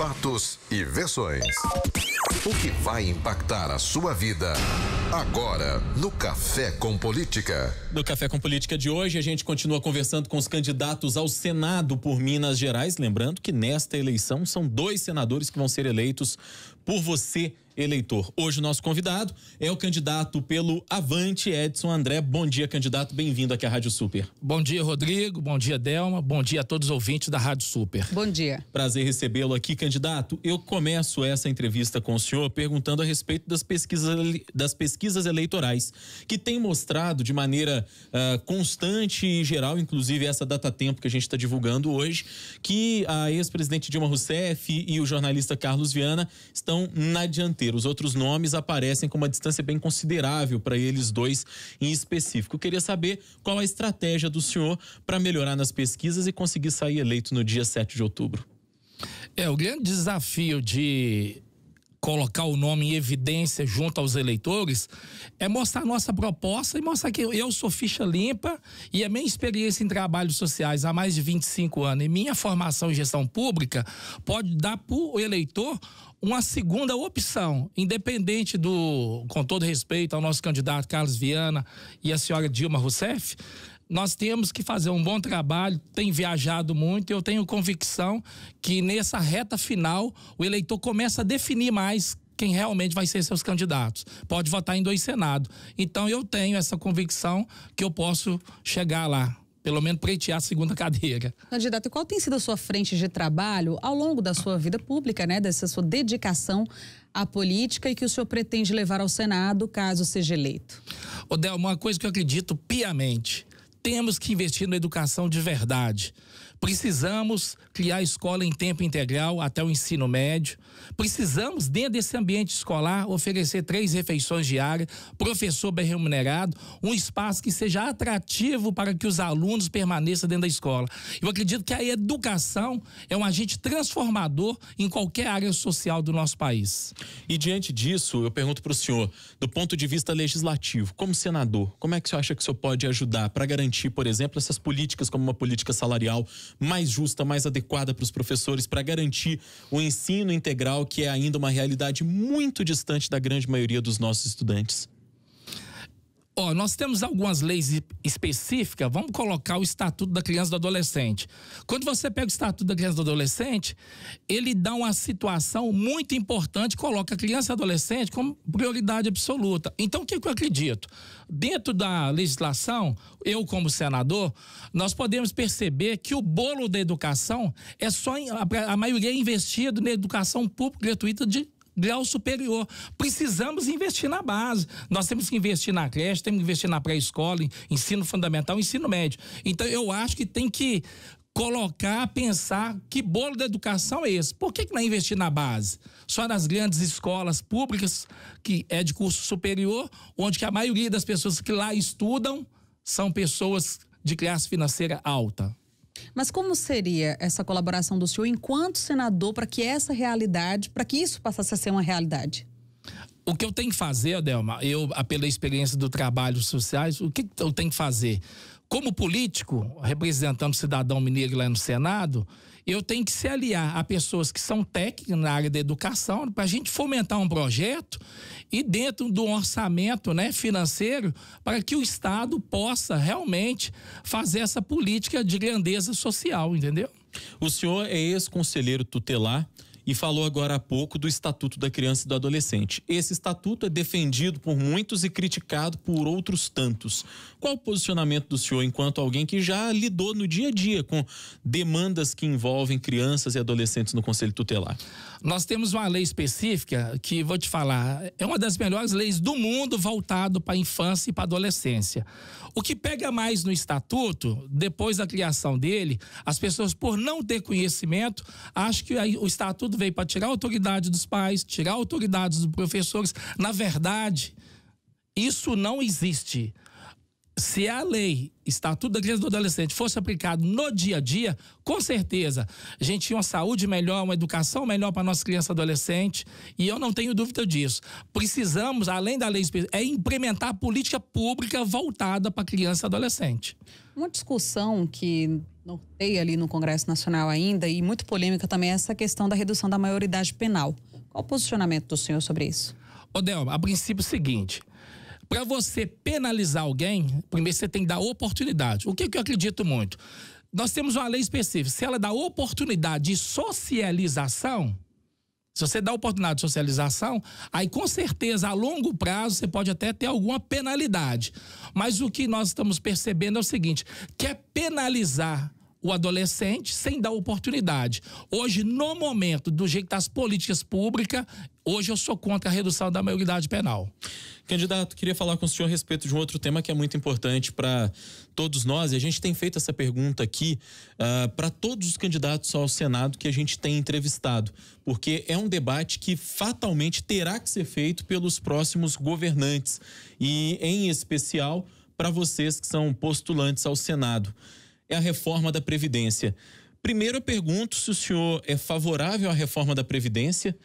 fatos e versões. O que vai impactar a sua vida? Agora, no Café com Política. No Café com Política de hoje, a gente continua conversando com os candidatos ao Senado por Minas Gerais. Lembrando que nesta eleição são dois senadores que vão ser eleitos por você eleitor. Hoje o nosso convidado é o candidato pelo Avante, Edson André. Bom dia, candidato. Bem-vindo aqui à Rádio Super. Bom dia, Rodrigo. Bom dia, Delma. Bom dia a todos os ouvintes da Rádio Super. Bom dia. Prazer recebê-lo aqui, candidato. Eu começo essa entrevista com o senhor perguntando a respeito das pesquisas, das pesquisas eleitorais, que tem mostrado de maneira uh, constante e geral, inclusive essa data-tempo que a gente está divulgando hoje, que a ex-presidente Dilma Rousseff e o jornalista Carlos Viana estão na dianteira. Os outros nomes aparecem com uma distância bem considerável para eles dois em específico. Eu queria saber qual a estratégia do senhor para melhorar nas pesquisas e conseguir sair eleito no dia 7 de outubro. É, o grande desafio de colocar o nome em evidência junto aos eleitores, é mostrar nossa proposta e mostrar que eu sou ficha limpa e a minha experiência em trabalhos sociais há mais de 25 anos e minha formação em gestão pública pode dar para o eleitor uma segunda opção, independente do, com todo respeito ao nosso candidato Carlos Viana e a senhora Dilma Rousseff, nós temos que fazer um bom trabalho, tem viajado muito, eu tenho convicção que nessa reta final o eleitor começa a definir mais quem realmente vai ser seus candidatos. Pode votar em dois Senado. Então eu tenho essa convicção que eu posso chegar lá pelo menos preitear a segunda cadeira. Candidato, e qual tem sido a sua frente de trabalho ao longo da sua vida pública, né? Dessa sua dedicação à política e que o senhor pretende levar ao Senado caso seja eleito? Odel, uma coisa que eu acredito piamente temos que investir na educação de verdade. Precisamos criar a escola em tempo integral até o ensino médio. Precisamos, dentro desse ambiente escolar, oferecer três refeições diárias, professor bem remunerado, um espaço que seja atrativo para que os alunos permaneçam dentro da escola. Eu acredito que a educação é um agente transformador em qualquer área social do nosso país. E diante disso, eu pergunto para o senhor, do ponto de vista legislativo, como senador, como é que o senhor acha que o senhor pode ajudar para garantir, por exemplo, essas políticas como uma política salarial mais justa, mais adequada para os professores, para garantir o ensino integral, que é ainda uma realidade muito distante da grande maioria dos nossos estudantes. Ó, nós temos algumas leis específicas, vamos colocar o Estatuto da Criança e do Adolescente. Quando você pega o Estatuto da Criança e do Adolescente, ele dá uma situação muito importante, coloca a criança e adolescente como prioridade absoluta. Então, o que, que eu acredito? Dentro da legislação, eu como senador, nós podemos perceber que o bolo da educação é só, a maioria é investido na educação pública gratuita de grau superior. Precisamos investir na base. Nós temos que investir na creche, temos que investir na pré-escola, ensino fundamental, ensino médio. Então, eu acho que tem que colocar, pensar que bolo da educação é esse. Por que, que não é investir na base? Só nas grandes escolas públicas, que é de curso superior, onde que a maioria das pessoas que lá estudam são pessoas de classe financeira alta. Mas como seria essa colaboração do senhor enquanto senador para que essa realidade, para que isso passasse a ser uma realidade? O que eu tenho que fazer, Adelma, eu, pela experiência do trabalho sociais, o que eu tenho que fazer? Como político, representando o cidadão mineiro lá no Senado, eu tenho que se aliar a pessoas que são técnicas na área da educação para a gente fomentar um projeto e dentro do orçamento né, financeiro para que o Estado possa realmente fazer essa política de grandeza social, entendeu? O senhor é ex-conselheiro tutelar e falou agora há pouco do Estatuto da Criança e do Adolescente. Esse estatuto é defendido por muitos e criticado por outros tantos. Qual o posicionamento do senhor enquanto alguém que já lidou no dia a dia com demandas que envolvem crianças e adolescentes no Conselho Tutelar? Nós temos uma lei específica que vou te falar, é uma das melhores leis do mundo voltado para a infância e para a adolescência. O que pega mais no estatuto, depois da criação dele, as pessoas por não ter conhecimento, acham que o estatuto tudo veio para tirar a autoridade dos pais, tirar a autoridade dos professores. Na verdade, isso não existe. Se a lei, Estatuto da Criança e do Adolescente, fosse aplicado no dia a dia, com certeza a gente tinha uma saúde melhor, uma educação melhor para nossa criança e adolescente, e eu não tenho dúvida disso. Precisamos, além da lei, é implementar política pública voltada para criança e adolescente. Uma discussão que norteia ali no Congresso Nacional ainda e muito polêmica também essa questão da redução da maioridade penal. Qual o posicionamento do senhor sobre isso? Odel, a princípio é o seguinte, para você penalizar alguém, primeiro você tem que dar oportunidade. O que, que eu acredito muito? Nós temos uma lei específica, se ela dá oportunidade de socialização, se você dá oportunidade de socialização, aí com certeza a longo prazo você pode até ter alguma penalidade. Mas o que nós estamos percebendo é o seguinte: quer penalizar o adolescente sem dar oportunidade. Hoje, no momento, do jeito das tá políticas públicas, hoje eu sou contra a redução da maioridade penal. Candidato, queria falar com o senhor a respeito de um outro tema que é muito importante para todos nós. E a gente tem feito essa pergunta aqui uh, ah, para todos os candidatos ao Senado que a gente tem entrevistado, porque é um debate que fatalmente terá que ser feito pelos próximos governantes e, em especial, para vocês que são postulantes ao Senado. É a reforma da Previdência. Primeiro, eu pergunto se o senhor é favorável à reforma da Previdência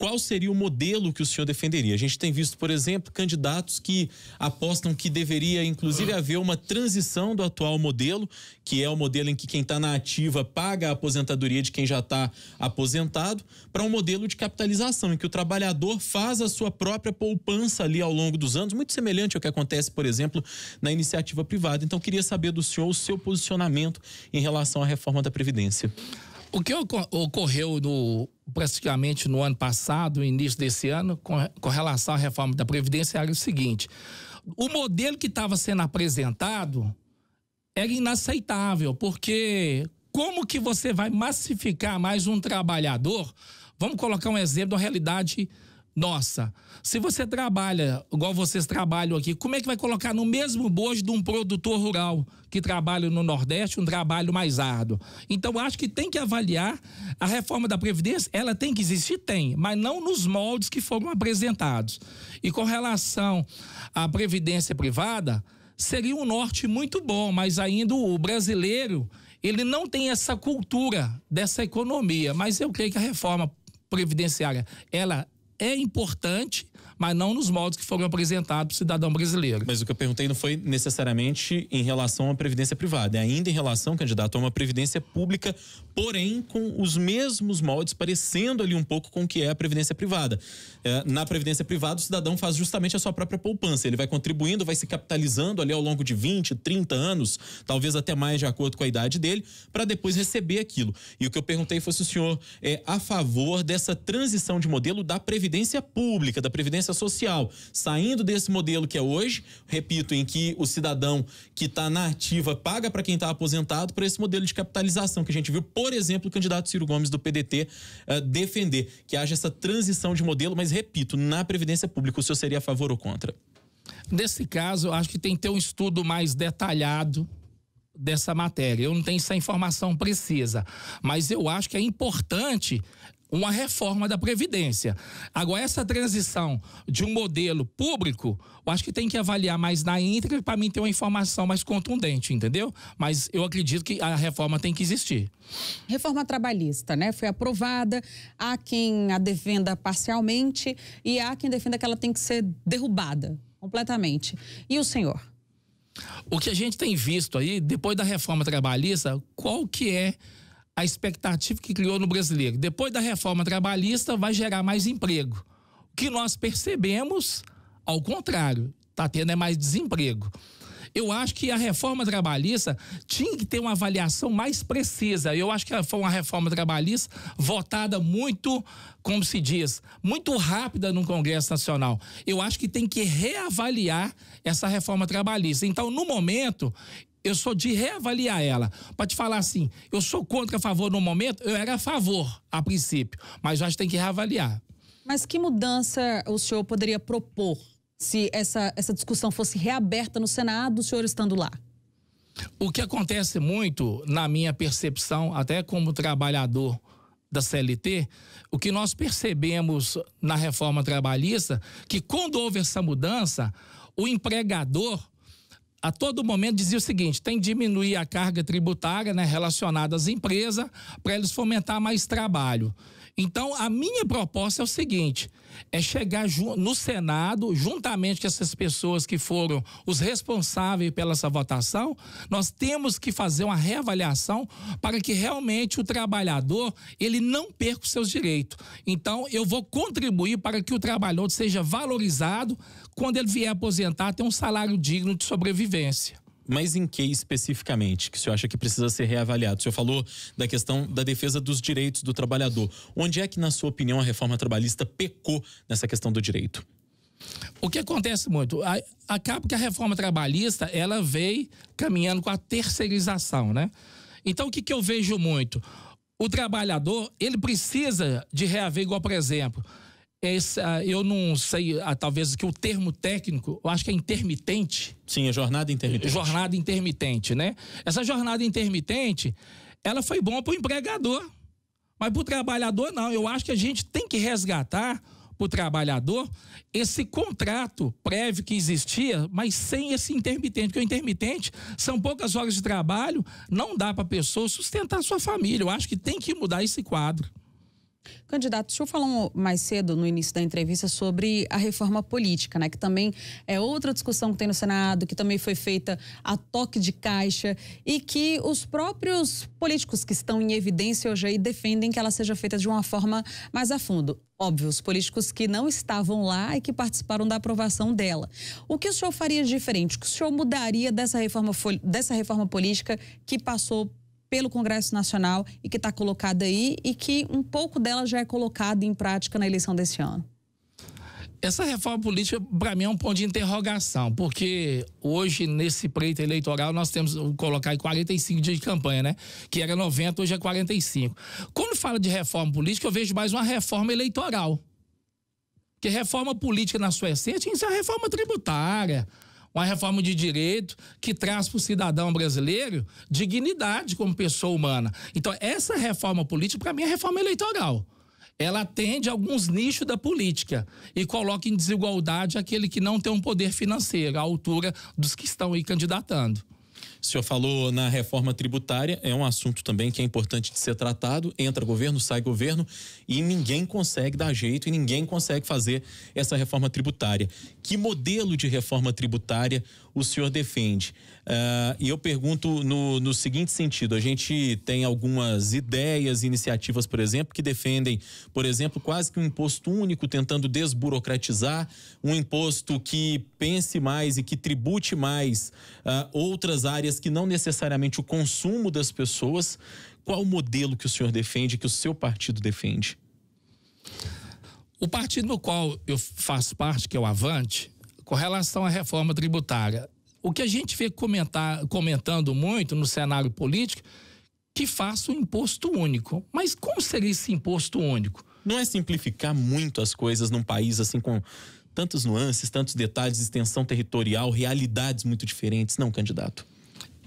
qual seria o modelo que o senhor defenderia? A gente tem visto, por exemplo, candidatos que apostam que deveria, inclusive, haver uma transição do atual modelo, que é o modelo em que quem está na ativa paga a aposentadoria de quem já está aposentado, para um modelo de capitalização, em que o trabalhador faz a sua própria poupança ali ao longo dos anos, muito semelhante ao que acontece, por exemplo, na iniciativa privada. Então, queria saber do senhor o seu posicionamento em relação à reforma da Previdência. O que ocorreu no, praticamente no ano passado, início desse ano, com, com relação à reforma da Previdência, era o seguinte: o modelo que estava sendo apresentado era inaceitável, porque como que você vai massificar mais um trabalhador? Vamos colocar um exemplo da realidade nossa. Se você trabalha igual vocês trabalham aqui, como é que vai colocar no mesmo bojo de um produtor rural que trabalha no Nordeste um trabalho mais árduo? Então, acho que tem que avaliar a reforma da Previdência, ela tem que existir? Tem, mas não nos moldes que foram apresentados. E com relação à Previdência privada, seria um norte muito bom, mas ainda o brasileiro, ele não tem essa cultura dessa economia. Mas eu creio que a reforma previdenciária, ela é importante mas não nos moldes que foram apresentados para o cidadão brasileiro. Mas o que eu perguntei não foi necessariamente em relação à previdência privada, é ainda em relação, candidato, a uma previdência pública, porém com os mesmos moldes, parecendo ali um pouco com o que é a previdência privada. É, na previdência privada, o cidadão faz justamente a sua própria poupança, ele vai contribuindo, vai se capitalizando ali ao longo de 20, 30 anos, talvez até mais de acordo com a idade dele, para depois receber aquilo. E o que eu perguntei foi se o senhor é a favor dessa transição de modelo da previdência pública, da previdência assistência social, saindo desse modelo que é hoje, repito, em que o cidadão que está na ativa paga para quem está aposentado, para esse modelo de capitalização que a gente viu, por exemplo, o candidato Ciro Gomes do PDT uh, eh, defender, que haja essa transição de modelo, mas repito, na Previdência Pública, o senhor seria a favor ou contra? Nesse caso, acho que tem que ter um estudo mais detalhado dessa matéria. Eu não tenho essa informação precisa, mas eu acho que é importante uma reforma da Previdência. Agora, essa transição de um modelo público, eu acho que tem que avaliar mais na íntegra para mim ter uma informação mais contundente, entendeu? Mas eu acredito que a reforma tem que existir. Reforma trabalhista, né? Foi aprovada, há quem a defenda parcialmente e há quem defenda que ela tem que ser derrubada completamente. E o senhor? O que a gente tem visto aí, depois da reforma trabalhista, qual que é a expectativa que criou no brasileiro. Depois da reforma trabalhista, vai gerar mais emprego. O que nós percebemos, ao contrário, está tendo é mais desemprego. Eu acho que a reforma trabalhista tinha que ter uma avaliação mais precisa. Eu acho que foi uma reforma trabalhista votada muito, como se diz, muito rápida no Congresso Nacional. Eu acho que tem que reavaliar essa reforma trabalhista. Então, no momento, eu sou de reavaliar ela. Para te falar assim, eu sou contra a favor no momento, eu era a favor a princípio, mas eu acho que tem que reavaliar. Mas que mudança o senhor poderia propor se essa, essa discussão fosse reaberta no Senado, o senhor estando lá? O que acontece muito, na minha percepção, até como trabalhador da CLT, o que nós percebemos na reforma trabalhista, que quando houve essa mudança, o empregador a todo momento dizia o seguinte: tem que diminuir a carga tributária né, relacionada às empresas para eles fomentar mais trabalho. Então, a minha proposta é o seguinte: é chegar no Senado, juntamente com essas pessoas que foram os responsáveis pela essa votação, nós temos que fazer uma reavaliação para que realmente o trabalhador ele não perca os seus direitos. Então, eu vou contribuir para que o trabalhador seja valorizado quando ele vier aposentar, ter um salário digno de sobrevivência. Mas em que especificamente que o senhor acha que precisa ser reavaliado? O senhor falou da questão da defesa dos direitos do trabalhador. Onde é que, na sua opinião, a reforma trabalhista pecou nessa questão do direito? O que acontece muito? Acaba que a reforma trabalhista ela veio caminhando com a terceirização, né? Então o que, que eu vejo muito? O trabalhador ele precisa de reaver, igual por exemplo, essa, ah, eu não sei, ah, talvez que o termo técnico, eu acho que é intermitente. Sim, é jornada intermitente. Jornada intermitente, né? Essa jornada intermitente, ela foi bom para o empregador, mas para o trabalhador não. Eu acho que a gente tem que resgatar para o trabalhador esse contrato prévio que existia, mas sem esse intermitente, porque o intermitente são poucas horas de trabalho, não dá para a pessoa sustentar a sua família. Eu acho que tem que mudar esse quadro. Candidato, deixa eu falar mais cedo no início da entrevista sobre a reforma política, né? Que também é outra discussão que tem no Senado, que também foi feita a toque de caixa e que os próprios políticos que estão em evidência hoje aí defendem que ela seja feita de uma forma mais a fundo. Óbvio, os políticos que não estavam lá e que participaram da aprovação dela. O que o senhor faria de diferente? O que o senhor mudaria dessa reforma, dessa reforma política que passou pelo Congresso Nacional e que está colocada aí e que um pouco dela já é colocada em prática na eleição desse ano? Essa reforma política, para mim, é um ponto de interrogação, porque hoje, nesse pleito eleitoral, nós temos colocar 45 dias de campanha, né? Que era 90, hoje é 45. Quando fala de reforma política, eu vejo mais uma reforma eleitoral. Que reforma política, na sua essência, isso é reforma tributária, uma reforma de direito que traz para o cidadão brasileiro dignidade como pessoa humana. Então, essa reforma política, para mim, é reforma eleitoral ela atende alguns nichos da política e coloca em desigualdade aquele que não tem um poder financeiro à altura dos que estão aí candidatando. O senhor falou na reforma tributária, é um assunto também que é importante de ser tratado. Entra governo, sai governo e ninguém consegue dar jeito e ninguém consegue fazer essa reforma tributária. Que modelo de reforma tributária o senhor defende. Uh, e eu pergunto no, no seguinte sentido: a gente tem algumas ideias, iniciativas, por exemplo, que defendem, por exemplo, quase que um imposto único, tentando desburocratizar, um imposto que pense mais e que tribute mais uh, outras áreas que não necessariamente o consumo das pessoas. Qual o modelo que o senhor defende, que o seu partido defende? O partido no qual eu faço parte, que é o Avante, com relação à reforma tributária, o que a gente vê comentar, comentando muito no cenário político, que faça o um imposto único. Mas como seria esse imposto único? Não é simplificar muito as coisas num país assim com tantas nuances, tantos detalhes, extensão territorial, realidades muito diferentes, não, candidato?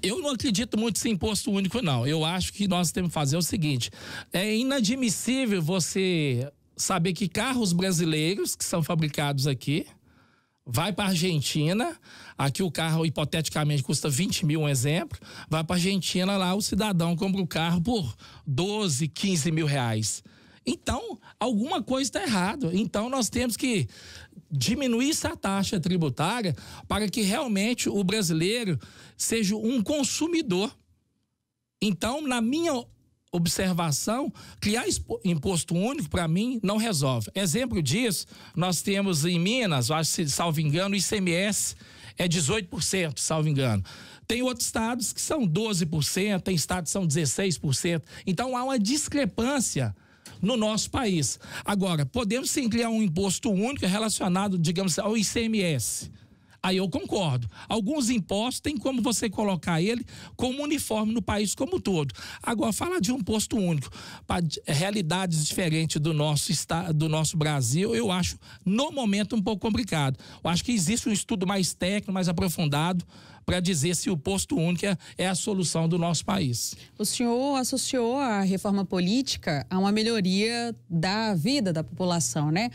Eu não acredito muito nesse imposto único, não. Eu acho que nós temos que fazer o seguinte: é inadmissível você saber que carros brasileiros que são fabricados aqui, vai para Argentina, aqui o carro hipoteticamente custa 20 mil, um exemplo, vai para Argentina, lá o cidadão compra o carro por 12, 15 mil reais. Então, alguma coisa está errada. Então, nós temos que diminuir essa taxa tributária para que realmente o brasileiro seja um consumidor. Então, na minha observação, criar imposto único para mim não resolve. Exemplo disso, nós temos em Minas, eu acho, salvo engano, o ICMS é 18%, salvo engano. Tem outros estados que são 12%, tem estados que são 16%. Então há uma discrepância no nosso país. Agora, podemos sim criar um imposto único relacionado, digamos, ao ICMS Aí eu concordo. Alguns impostos tem como você colocar ele como uniforme no país como todo. Agora, falar de um posto único para eh, realidades diferentes do nosso, estado, do nosso Brasil, eu acho, no momento, um pouco complicado. Eu acho que existe um estudo mais técnico, mais aprofundado, para dizer se o posto único é, é a solução do nosso país. O senhor associou a reforma política a uma melhoria da vida da população, né?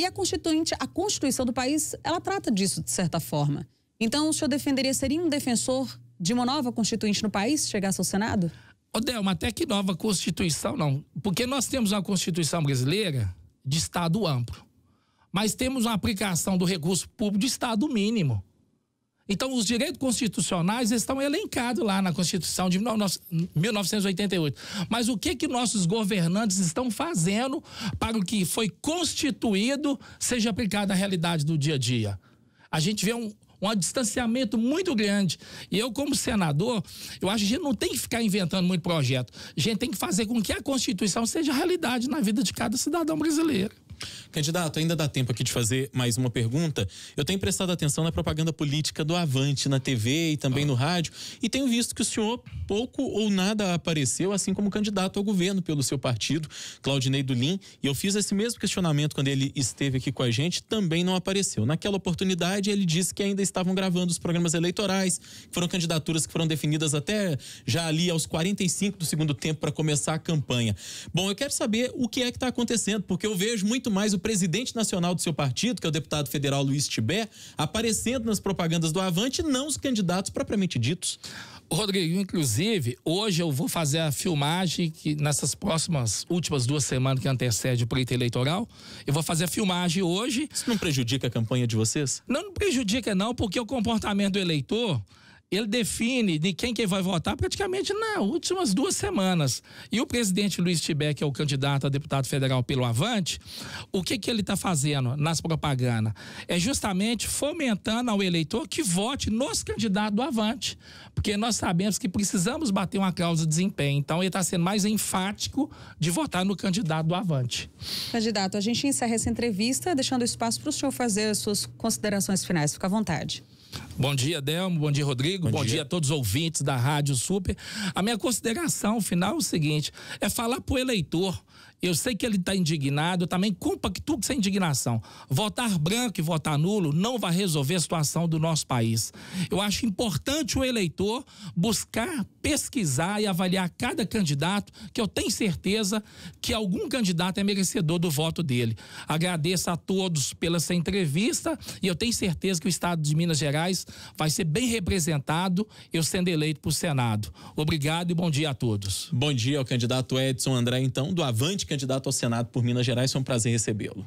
E a Constituinte, a Constituição do país, ela trata disso de certa forma. Então, o senhor defenderia, seria um defensor de uma nova Constituinte no país, chegasse ao Senado? Delma, até que nova Constituição não. Porque nós temos uma Constituição brasileira de Estado amplo. Mas temos uma aplicação do recurso público de Estado mínimo. Então, os direitos constitucionais estão elencados lá na Constituição de 1988. Mas o que que nossos governantes estão fazendo para o que foi constituído seja aplicado à realidade do dia a dia? A gente vê um, um distanciamento muito grande. E eu, como senador, eu acho que a gente não tem que ficar inventando muito projeto. A gente tem que fazer com que a Constituição seja realidade na vida de cada cidadão brasileiro. Candidato, ainda dá tempo aqui de fazer mais uma pergunta. Eu tenho prestado atenção na propaganda política do Avante na TV e também ah. no rádio e tenho visto que o senhor pouco ou nada apareceu, assim como candidato ao governo pelo seu partido, Claudinei Dulim. E eu fiz esse mesmo questionamento quando ele esteve aqui com a gente, também não apareceu. Naquela oportunidade, ele disse que ainda estavam gravando os programas eleitorais, que foram candidaturas que foram definidas até já ali aos 45 do segundo tempo para começar a campanha. Bom, eu quero saber o que é que está acontecendo, porque eu vejo muito muito mais o presidente nacional do seu partido, que é o deputado federal Luiz Tibé aparecendo nas propagandas do Avante, não os candidatos propriamente ditos. Rodrigo, inclusive, hoje eu vou fazer a filmagem que nessas próximas últimas duas semanas que antecede o pleito eleitoral, eu vou fazer a filmagem hoje. Isso não prejudica a campanha de vocês? Não, não prejudica não, porque o comportamento do eleitor ele define de quem que vai votar praticamente nas últimas duas semanas. E o presidente Luiz Tibé, que é o candidato a deputado federal pelo Avante, o que, que ele está fazendo nas propagandas? É justamente fomentando ao eleitor que vote nos candidatos do Avante, porque nós sabemos que precisamos bater uma cláusula de desempenho. Então, ele está sendo mais enfático de votar no candidato do Avante. Candidato, a gente encerra essa entrevista, deixando espaço para o senhor fazer as suas considerações finais. Fica à vontade. Bom dia, Delmo. Bom dia, Rodrigo. Bom, Bom dia. dia. a todos os ouvintes da Rádio Super. A minha consideração final é o seguinte: é falar para o eleitor eu sei que ele está indignado, eu também compacto com essa indignação. Votar branco e votar nulo não vai resolver a situação do nosso país. Eu acho importante o eleitor buscar, pesquisar e avaliar cada candidato, que eu tenho certeza que algum candidato é merecedor do voto dele. Agradeço a todos pela essa entrevista e eu tenho certeza que o Estado de Minas Gerais vai ser bem representado, eu sendo eleito para o Senado. Obrigado e bom dia a todos. Bom dia ao candidato Edson André, então, do Avante candidato ao Senado por Minas Gerais, foi um prazer recebê-lo.